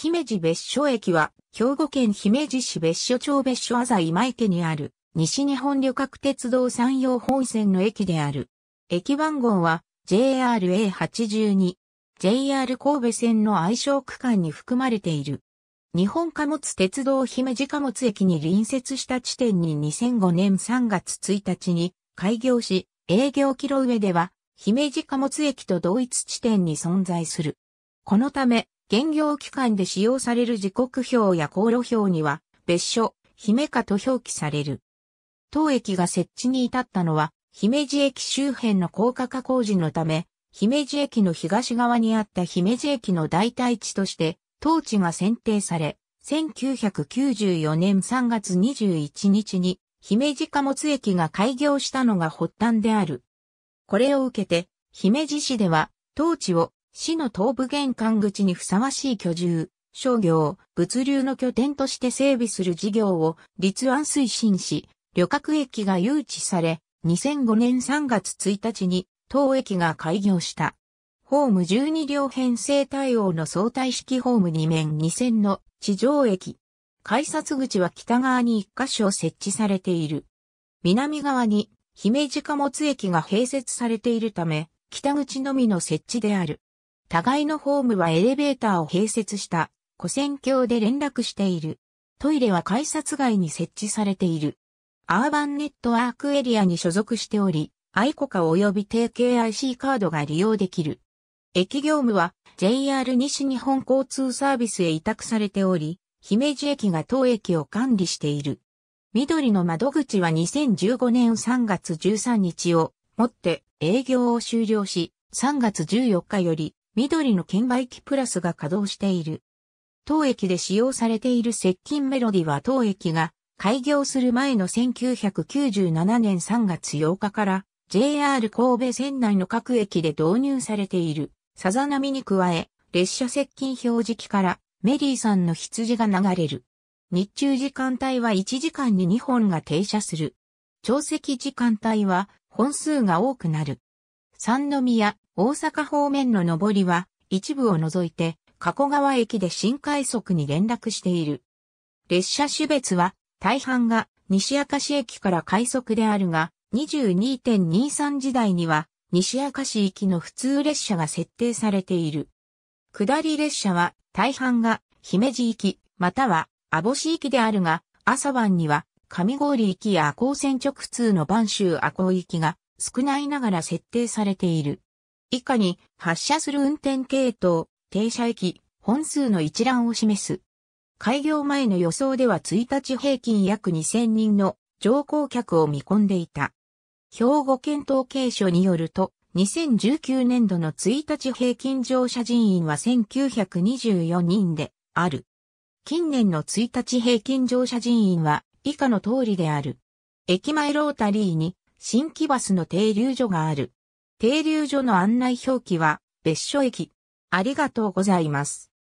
姫路別所駅は、兵庫県姫路市別所町別所浅井前家にある、西日本旅客鉄道山陽本線の駅である。駅番号は、JRA82。JR 神戸線の愛称区間に含まれている。日本貨物鉄道姫路貨物駅に隣接した地点に2005年3月1日に開業し、営業キロ上では姫路貨物駅と同一地点に存在する。このため、現業機関で使用される時刻表や航路表には、別所、姫香と表記される。当駅が設置に至ったのは、姫路駅周辺の高架化工事のため、姫路駅の東側にあった姫路駅の代替地として、当地が選定され、1994年3月21日に、姫路貨物駅が開業したのが発端である。これを受けて、姫路市では、当地を市の東部玄関口にふさわしい居住、商業、物流の拠点として整備する事業を立案推進し、旅客駅が誘致され、2005年3月1日に当駅が開業した。ホーム12両編成対応の相対式ホーム2面2線の地上駅。改札口は北側に1箇所設置されている。南側に姫路貨物駅が併設されているため、北口のみの設置である。互いのホームはエレベーターを併設した古戦橋で連絡している。トイレは改札外に設置されている。アーバンネットワークエリアに所属しており、愛コカ及び提携 IC カードが利用できる。駅業務は JR 西日本交通サービスへ委託されており、姫路駅が当駅を管理している。緑の窓口は2015年3月13日をもって営業を終了し、3月14日より緑の券売機プラスが稼働している。当駅で使用されている接近メロディは当駅が開業する前の1997年3月8日から JR 神戸線内の各駅で導入されているさざ波に加え列車接近表示器からメリーさんの羊が流れる。日中時間帯は1時間に2本が停車する。朝席時間帯は本数が多くなる。三宮、大阪方面の上りは、一部を除いて、加古川駅で新快速に連絡している。列車種別は、大半が西明石駅から快速であるが、22.23時台には、西明石行きの普通列車が設定されている。下り列車は、大半が姫路行き、または網干行きであるが、朝晩には、上郡行きや高穂線直通の晩州赤光行きが少ないながら設定されている。以下に発車する運転系統、停車駅、本数の一覧を示す。開業前の予想では1日平均約2000人の乗降客を見込んでいた。兵庫県統計所によると、2019年度の1日平均乗車人員は1924人である。近年の1日平均乗車人員は以下の通りである。駅前ロータリーに新規バスの停留所がある。停留所の案内表記は別所駅。ありがとうございます。